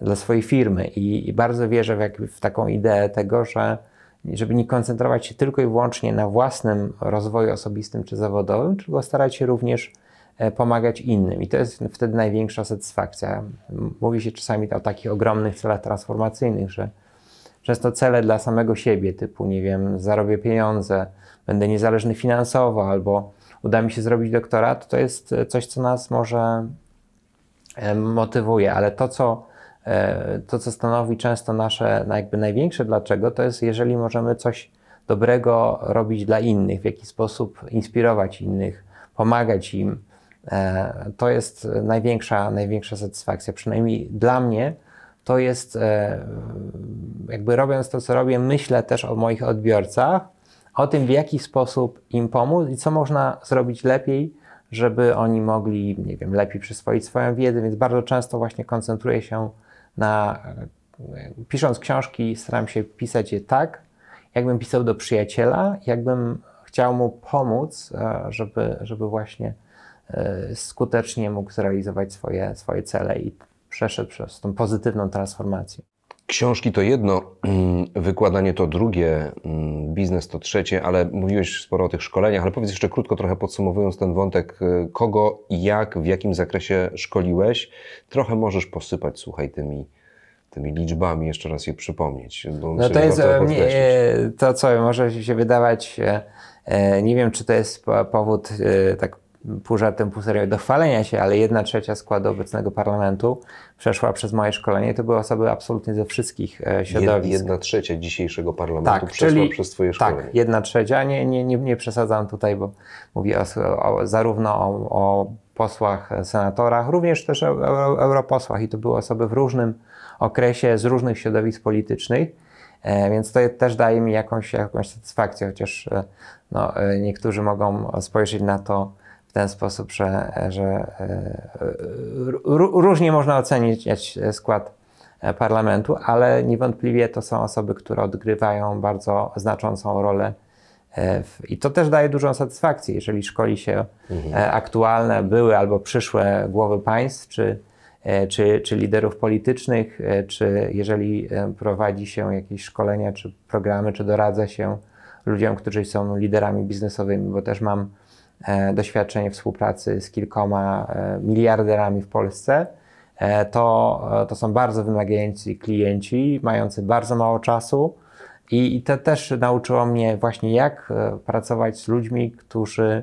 dla swojej firmy. I, bardzo wierzę w, w, taką ideę tego, że żeby nie koncentrować się tylko i wyłącznie na własnym rozwoju osobistym czy zawodowym, tylko starać się również e, pomagać innym. I to jest wtedy największa satysfakcja. Mówi się czasami o takich ogromnych celach transformacyjnych, że przez to cele dla samego siebie, typu, nie wiem, zarobię pieniądze, będę niezależny finansowo albo uda mi się zrobić doktorat, to jest e, coś, co nas może e, motywuje, ale to, co, e, to, co stanowi często nasze jakby największe dlaczego, to jest, jeżeli możemy coś dobrego robić dla innych, w jaki sposób inspirować innych, pomagać im. To jest największa, największa satysfakcja. Przynajmniej dla mnie to jest, e, jakby robiąc to, co robię, myślę też o moich odbiorcach, o tym, w jaki sposób im pomóc i co można zrobić lepiej, żeby oni mogli, nie wiem, lepiej przyswoić swoją wiedzę, więc bardzo często właśnie koncentruję się na, e, pisząc książki, staram się pisać je tak, jakbym pisał do przyjaciela, jakbym chciał mu pomóc, e, żeby, żeby właśnie skutecznie mógł zrealizować swoje, swoje cele i przeszedł przez tą pozytywną transformację. Książki to jedno, mm, wykładanie to drugie, mm, biznes to trzecie, ale mówiłeś sporo o tych szkoleniach, ale powiedz jeszcze krótko, trochę podsumowując ten wątek, y, kogo, jak, w jakim zakresie szkoliłeś. Trochę możesz posypać, słuchaj, tymi, tymi liczbami, jeszcze raz je przypomnieć. no to jest mnie, e, to, co może się wydawać, e, e, nie wiem, czy to jest powód tak pół żartem, pół serio do chwalenia się, ale jedna trzecia składu obecnego parlamentu przeszła przez moje szkolenie. To były osoby absolutnie ze wszystkich e, środowisk. Jedna trzecia dzisiejszego parlamentu tak, przeszła czyli, przez Twoje tak, szkolenie. Tak, jedna trzecia. Nie, nie, nie, nie przesadzam tutaj, bo mówię o, o, zarówno o, o posłach, e, senatorach, również też euro, europosłach i to były osoby w różnym okresie z różnych środowisk politycznych. E, więc to też daje mi jakąś, jakąś satysfakcję, chociaż no, niektórzy mogą spojrzeć na to ten sposób, że, że e, różnie można ocenić skład parlamentu, ale niewątpliwie to są osoby, które odgrywają bardzo znaczącą rolę. E, w, I to też daje dużą satysfakcję, jeżeli szkoli się mhm. E, aktualne, były albo przyszłe głowy państw, czy, czy, czy liderów politycznych, czy jeżeli prowadzi się jakieś szkolenia, czy programy, czy doradza się ludziom, którzy są liderami biznesowymi, bo też mam E, doświadczenie współpracy z kilkoma e, miliarderami w Polsce. E, to, to są bardzo wymagający klienci, mający bardzo mało czasu. I, I to też nauczyło mnie właśnie, jak pracować z ludźmi, którzy,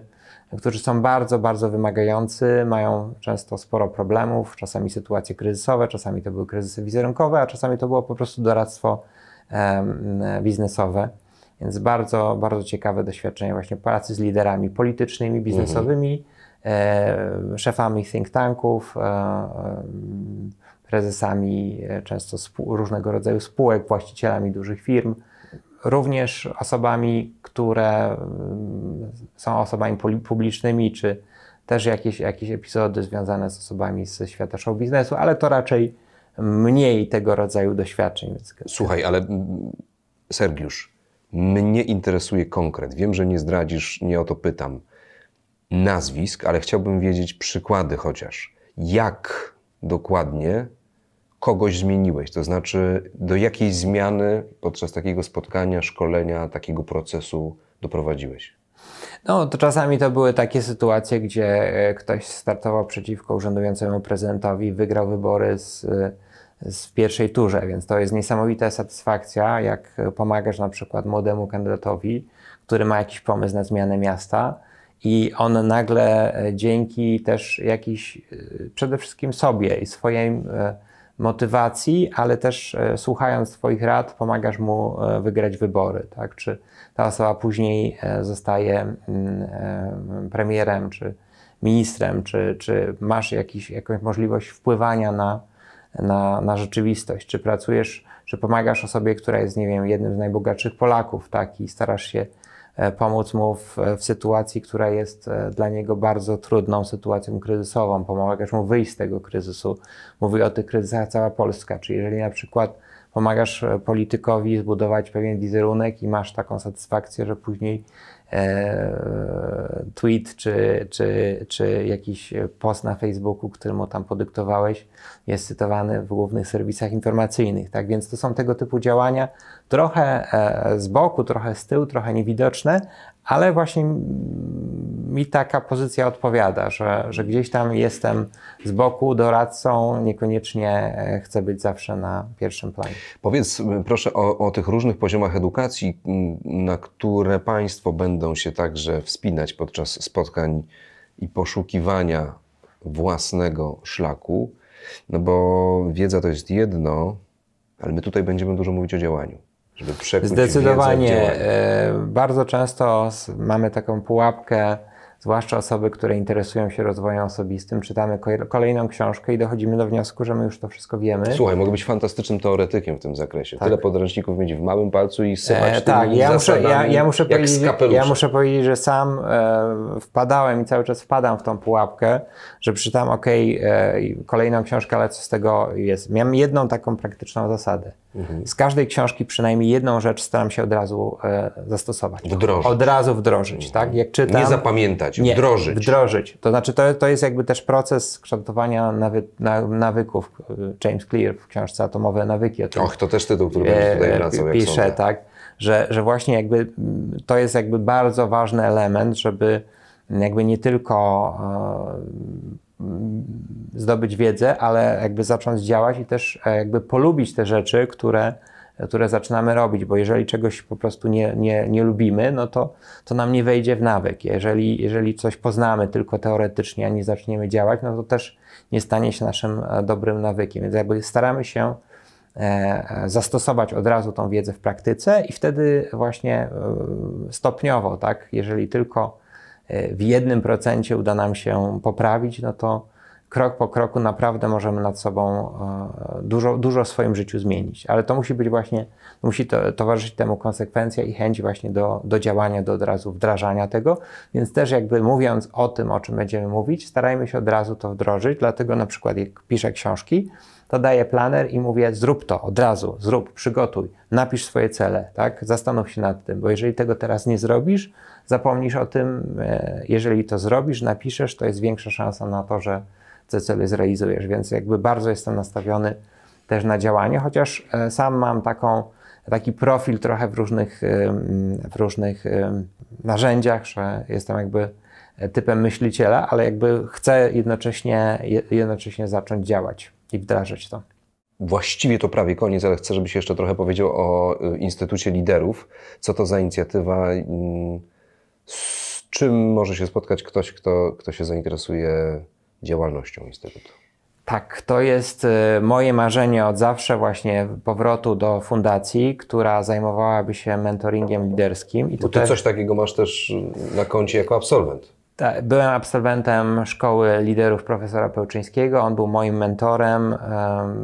którzy są bardzo, bardzo wymagający, mają często sporo problemów, czasami sytuacje kryzysowe, czasami to były kryzysy wizerunkowe, a czasami to było po prostu doradztwo biznesowe. Więc bardzo, bardzo ciekawe doświadczenie właśnie pracy z liderami politycznymi, mhm. biznesowymi, mhm. szefami think tanków, e, e, prezesami często różnego rodzaju spółek, właścicielami dużych firm, również osobami, które mm, są osobami publicznymi, czy też jakieś, jakieś epizody związane z osobami ze świata show biznesu, ale to raczej mniej tego rodzaju doświadczeń. Słuchaj, ale mm, Sergiusz, mnie interesuje konkret. Wiem, że nie zdradzisz, nie o to pytam nazwisk, ale chciałbym wiedzieć przykłady chociaż. Jak dokładnie kogoś zmieniłeś? To znaczy, do jakiej zmiany podczas takiego spotkania, szkolenia, takiego procesu doprowadziłeś? No, to czasami to były takie sytuacje, gdzie e, ktoś startował przeciwko urzędującemu prezydentowi, wygrał wybory z w pierwszej turze, więc to jest niesamowita satysfakcja, jak pomagasz na przykład młodemu kandydatowi, który ma jakiś pomysł na zmianę miasta i on nagle e, dzięki też jakiś e, przede wszystkim sobie i swojej e, motywacji, ale też słuchając Twoich rad, pomagasz mu wygrać wybory. Tak? Czy ta osoba później zostaje mm, premierem, czy ministrem, czy, czy masz jakiś, jakąś możliwość wpływania na, na, na rzeczywistość? Czy pracujesz, czy pomagasz osobie, która jest, nie wiem, jednym z najbogatszych Polaków, tak, i starasz się e, pomóc mu w, w, sytuacji, która jest e, dla niego bardzo trudną sytuacją kryzysową, pomagasz mu wyjść z tego kryzysu. Mówi o tych kryzysach cała Polska, Czy jeżeli na przykład pomagasz e, politykowi zbudować pewien wizerunek i masz taką satysfakcję, że później E, tweet czy, czy, czy jakiś post na Facebooku, któremu tam podyktowałeś, jest cytowany w głównych serwisach informacyjnych. Tak więc to są tego typu działania, trochę e, z boku, trochę z tyłu, trochę niewidoczne, ale właśnie mi taka pozycja odpowiada, że, że gdzieś tam jestem z boku doradcą, niekoniecznie e, chcę być zawsze na pierwszym planie. Powiedz proszę o, o tych różnych poziomach edukacji, na które Państwo będą się także wspinać podczas spotkań i poszukiwania własnego szlaku, no bo wiedza to jest jedno, ale my tutaj będziemy dużo mówić o działaniu. Żeby przekuć Zdecydowanie. E, bardzo często mamy taką pułapkę, zwłaszcza osoby, które interesują się rozwojem osobistym, czytamy kolejną książkę i dochodzimy do wniosku, że my już to wszystko wiemy. Słuchaj, mogę być fantastycznym teoretykiem w tym zakresie. Tak. Tyle podręczników mieć w małym palcu i sypać e, Tak, ja muszę, ja, ja, muszę powiedzieć, ja muszę powiedzieć, że sam e, wpadałem i cały czas wpadam w tą pułapkę, że czytam, ok, e, kolejną książkę, ale co z tego jest. Miałem jedną taką praktyczną zasadę. Mhm. Z każdej książki przynajmniej jedną rzecz staram się od razu e, zastosować. Wdrożyć. Od razu wdrożyć, tak? mhm. tak? Jak czytam, nie zapamiętać, nie, wdrożyć. Wdrożyć. To znaczy, to, to jest jakby też proces kształtowania nawy, na, nawyków. E, James Clear w książce Atomowe Nawyki. Tym, Och, to też tytuł, który e, tutaj wracał, Pisze, tak. Że, że właśnie jakby to jest jakby bardzo ważny element, żeby jakby nie tylko e, Mm, zdobyć wiedzę, ale jakby zacząć działać i też e, jakby polubić te rzeczy, które, które zaczynamy robić, bo jeżeli czegoś po prostu nie, nie, nie lubimy, no to, to nam nie wejdzie w nawyk. Jeżeli, jeżeli coś poznamy tylko teoretycznie, a nie zaczniemy działać, no to też nie stanie się naszym e, dobrym nawykiem. Więc jakby staramy się e, zastosować od razu tą wiedzę w praktyce i wtedy właśnie stopniowo, tak, jeżeli tylko E, w jednym procencie uda nam się poprawić, no to krok po kroku naprawdę możemy nad sobą e, dużo, dużo w swoim życiu zmienić. Ale to musi być właśnie, musi to, towarzyszyć temu konsekwencja i chęć właśnie do, do działania, do od razu wdrażania tego. Więc też jakby mówiąc o tym, o czym będziemy mówić, starajmy się od razu to wdrożyć. Dlatego na przykład jak piszę książki, to daję planer i mówię zrób to od razu, zrób, przygotuj, napisz swoje cele, tak? Zastanów się nad tym, bo jeżeli tego teraz nie zrobisz, zapomnisz o tym, e, jeżeli to zrobisz, napiszesz, to jest większa szansa na to, że te cele zrealizujesz, więc jakby bardzo jestem nastawiony też na działanie, chociaż e, sam mam taką, taki profil trochę w różnych, e, w różnych narzędziach, że jestem jakby typem myśliciela, ale jakby chcę jednocześnie, jednocześnie zacząć działać i wdrażać to. Właściwie to prawie koniec, ale chcę, żebyś jeszcze trochę powiedział o y, Instytucie Liderów. Co to za inicjatywa? Z czym może się spotkać ktoś, kto, kto się zainteresuje działalnością Instytutu? Tak, to jest y, moje marzenie od zawsze właśnie powrotu do fundacji, która zajmowałaby się mentoringiem liderskim. I tutaj... Ty coś takiego masz też y, na koncie jako absolwent. Tak, byłem absolwentem szkoły liderów profesora Pełczyńskiego. On był moim mentorem.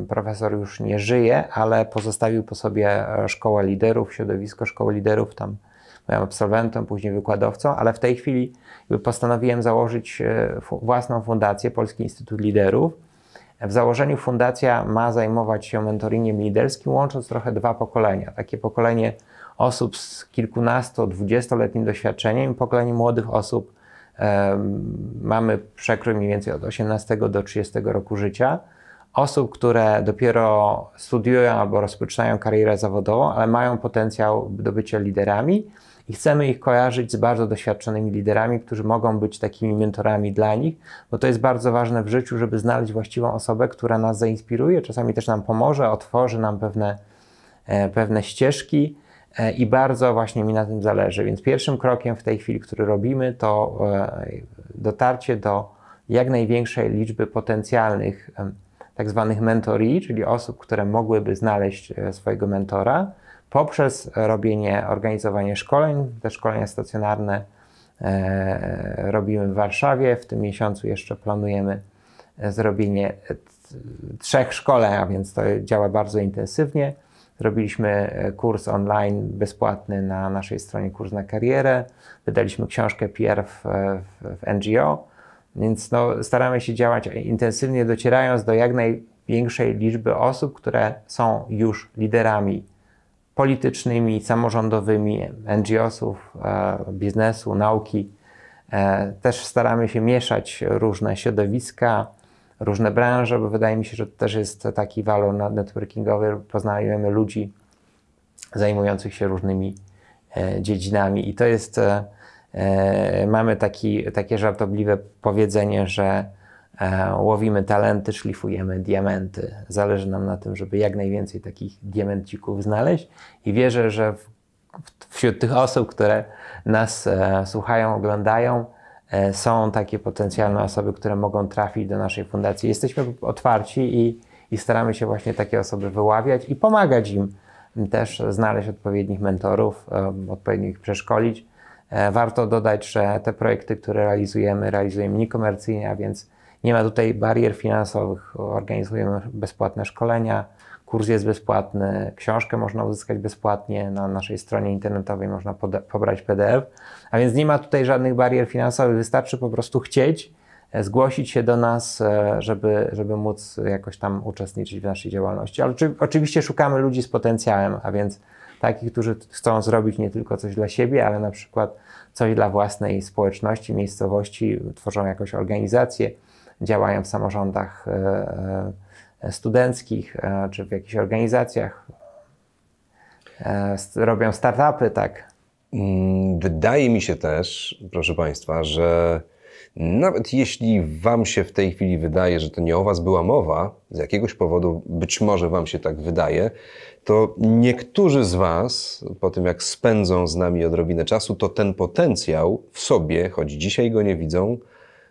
Profesor już nie żyje, ale pozostawił po sobie e, szkołę liderów, środowisko szkoły liderów. Tam byłem absolwentem, później wykładowcą, ale w tej chwili postanowiłem założyć e, własną fundację, Polski Instytut Liderów. W założeniu fundacja ma zajmować się mentoringiem liderskim, łącząc trochę dwa pokolenia. Takie pokolenie osób z kilkunasto, dwudziestoletnim doświadczeniem i pokolenie młodych osób mamy przekrój mniej więcej od 18 do 30 roku życia. Osób, które dopiero studiują albo rozpoczynają karierę zawodową, ale mają potencjał do bycia liderami i chcemy ich kojarzyć z bardzo doświadczonymi liderami, którzy mogą być takimi mentorami dla nich, bo to jest bardzo ważne w życiu, żeby znaleźć właściwą osobę, która nas zainspiruje, czasami też nam pomoże, otworzy nam pewne, e, pewne ścieżki E, i bardzo właśnie mi na tym zależy. Więc pierwszym krokiem w tej chwili, który robimy, to e, dotarcie do jak największej liczby potencjalnych e, tak zwanych mentori, czyli osób, które mogłyby znaleźć swojego mentora poprzez robienie, organizowanie szkoleń. Te szkolenia stacjonarne robimy w Warszawie. W tym miesiącu jeszcze planujemy zrobienie trzech szkoleń, a więc to działa bardzo intensywnie. Zrobiliśmy e, kurs online bezpłatny na naszej stronie Kurs na Karierę. Wydaliśmy książkę PR e, w, w, w NGO. Więc no, staramy się działać intensywnie, docierając do jak największej liczby osób, które są już liderami politycznymi, samorządowymi, NGO-sów, e, biznesu, nauki. E, też staramy się mieszać różne środowiska, różne branże, bo wydaje mi się, że to też jest taki walor networkingowy. Poznajemy ludzi zajmujących się różnymi e, dziedzinami i to jest, e, e, mamy taki, takie żartobliwe powiedzenie, że łowimy talenty, szlifujemy diamenty. Zależy nam na tym, żeby jak najwięcej takich diamencików znaleźć i wierzę, że wśród tych osób, które nas słuchają, oglądają, E, są takie potencjalne osoby, które mogą trafić do naszej fundacji. Jesteśmy otwarci i, i staramy się właśnie takie osoby wyławiać i pomagać im też znaleźć odpowiednich mentorów, odpowiednich przeszkolić. E, warto dodać, że te projekty, które realizujemy, realizujemy niekomercyjnie, a więc nie ma tutaj barier finansowych. Organizujemy bezpłatne szkolenia, Kurs jest bezpłatny, książkę można uzyskać bezpłatnie, na naszej stronie internetowej można pobrać PDF, a więc nie ma tutaj żadnych barier finansowych, wystarczy po prostu chcieć, e, zgłosić się do nas, e, żeby, żeby móc jakoś tam uczestniczyć w naszej działalności. Ale oczywiście szukamy ludzi z potencjałem, a więc takich, którzy chcą zrobić nie tylko coś dla siebie, ale na przykład coś dla własnej społeczności, miejscowości, tworzą jakąś organizację, działają w samorządach. Yy, E, studenckich e, czy w jakichś organizacjach e, robią startupy, tak? Mm, wydaje mi się też, proszę Państwa, że nawet jeśli Wam się w tej chwili wydaje, że to nie o Was była mowa, z jakiegoś powodu być może Wam się tak wydaje, to niektórzy z Was, po tym jak spędzą z nami odrobinę czasu, to ten potencjał w sobie, choć dzisiaj go nie widzą,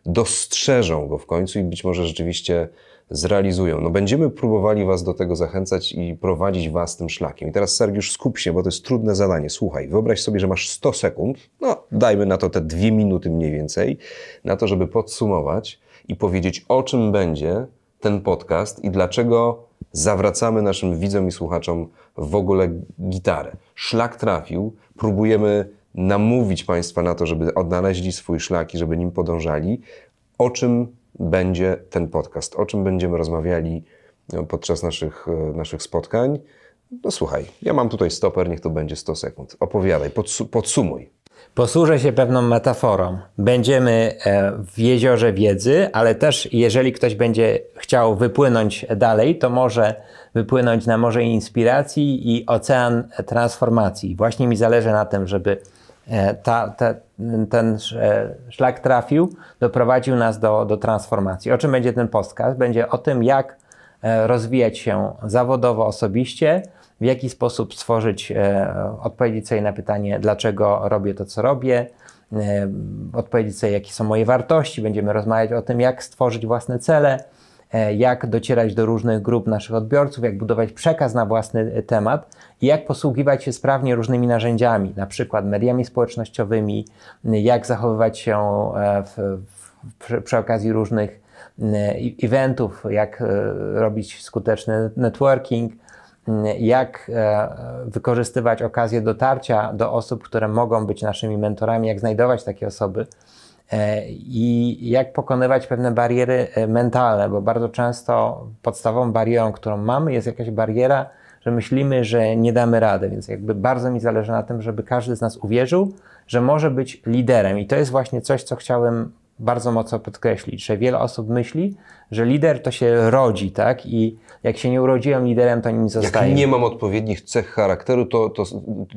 dostrzeżą go w końcu i być może rzeczywiście zrealizują. No będziemy próbowali Was do tego zachęcać i prowadzić Was tym szlakiem. I teraz Sergiusz skup się, bo to jest trudne zadanie. Słuchaj, wyobraź sobie, że masz 100 sekund, no dajmy na to te dwie minuty mniej więcej, na to, żeby podsumować i powiedzieć o czym będzie ten podcast i dlaczego zawracamy naszym widzom i słuchaczom w ogóle gitarę. Szlak trafił, próbujemy namówić Państwa na to, żeby odnaleźli swój szlak i żeby nim podążali. O czym będzie ten podcast, o czym będziemy rozmawiali e, podczas naszych, e, naszych spotkań. No słuchaj, ja mam tutaj stoper, niech to będzie 100 sekund. Opowiadaj, podsu podsumuj. Posłużę się pewną metaforą. Będziemy e, w jeziorze wiedzy, ale też jeżeli ktoś będzie chciał wypłynąć dalej, to może wypłynąć na morze inspiracji i ocean transformacji. Właśnie mi zależy na tym, żeby E, ta, ta, ten e, szlak trafił, doprowadził nas do, do transformacji. O czym będzie ten podcast? Będzie o tym, jak e, rozwijać się zawodowo, osobiście, w jaki sposób stworzyć odpowiedzieć sobie na pytanie, dlaczego robię to, co robię, odpowiedzieć sobie, jakie są moje wartości. Będziemy rozmawiać o tym, jak stworzyć własne cele, E, jak docierać do różnych grup naszych odbiorców, jak budować przekaz na własny e, temat i jak posługiwać się sprawnie różnymi narzędziami, na przykład mediami społecznościowymi, y, jak zachowywać się e, w, w, przy, przy okazji różnych y, eventów, jak robić skuteczny networking, y, jak wykorzystywać okazję dotarcia do osób, które mogą być naszymi mentorami, jak znajdować takie osoby. E, i jak pokonywać pewne bariery e, mentalne, bo bardzo często podstawową barierą, którą mamy, jest jakaś bariera, że myślimy, że nie damy rady, więc jakby bardzo mi zależy na tym, żeby każdy z nas uwierzył, że może być liderem i to jest właśnie coś, co chciałem bardzo mocno podkreślić, że wiele osób myśli, że lider to się rodzi, tak? I jak się nie urodziłem liderem, to nim zostaję. Jak nie mam odpowiednich cech charakteru, to, to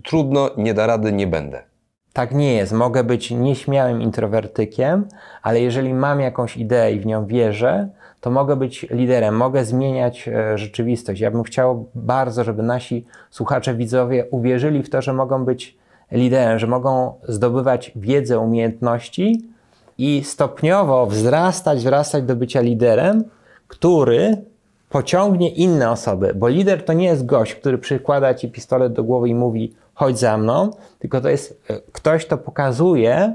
trudno, nie da rady, nie będę tak nie jest. Mogę być nieśmiałym introwertykiem, ale jeżeli mam jakąś ideę i w nią wierzę, to mogę być liderem, mogę zmieniać e, rzeczywistość. Ja bym chciał bardzo, żeby nasi słuchacze, widzowie uwierzyli w to, że mogą być liderem, że mogą zdobywać wiedzę, umiejętności i stopniowo wzrastać, wzrastać do bycia liderem, który pociągnie inne osoby, bo lider to nie jest gość, który przykłada ci pistolet do głowy i mówi chodź za mną, tylko to jest e, ktoś, kto pokazuje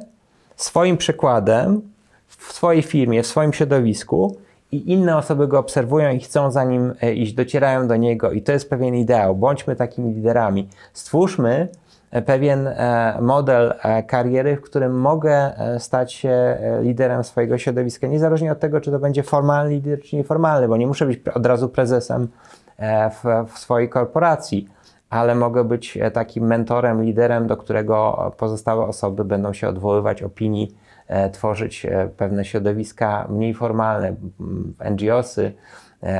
swoim przykładem w swojej firmie, w swoim środowisku i inne osoby go obserwują i chcą za nim e, iść, docierają do niego i to jest pewien ideał. Bądźmy takimi liderami. Stwórzmy e, pewien model kariery, w którym mogę stać się liderem swojego środowiska, niezależnie od tego, czy to będzie formalny lider, czy nieformalny, bo nie muszę być od razu prezesem w, w swojej korporacji ale mogę być e, takim mentorem, liderem, do którego pozostałe osoby będą się odwoływać opinii, e, tworzyć e, pewne środowiska mniej formalne, NGOsy,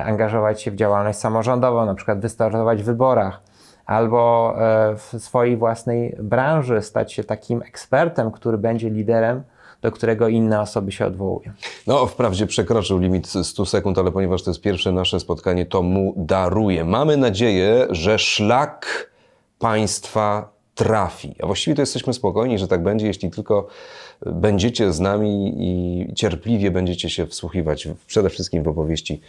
angażować się w działalność samorządową, na przykład wystartować w wyborach, albo w swojej własnej branży stać się takim ekspertem, który będzie liderem do którego inne osoby się odwołują. No, wprawdzie przekroczył limit 100 sekund, ale ponieważ to jest pierwsze nasze spotkanie, to mu daruję. Mamy nadzieję, że szlak państwa trafi. A właściwie to jesteśmy spokojni, że tak będzie, jeśli tylko będziecie z nami i cierpliwie będziecie się wsłuchiwać przede wszystkim w opowieści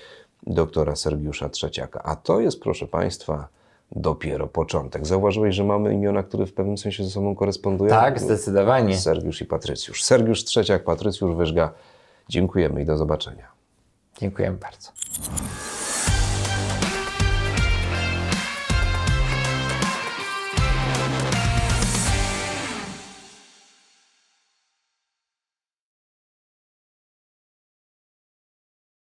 doktora Sergiusza Trzeciaka. A to jest, proszę Państwa, dopiero początek. Zauważyłeś, że mamy imiona, które w pewnym sensie ze sobą korespondują? Tak, zdecydowanie. Sergiusz i Patrycjusz. Sergiusz Trzeciak, Patrycjusz Wyżga. Dziękujemy i do zobaczenia. Dziękujemy bardzo.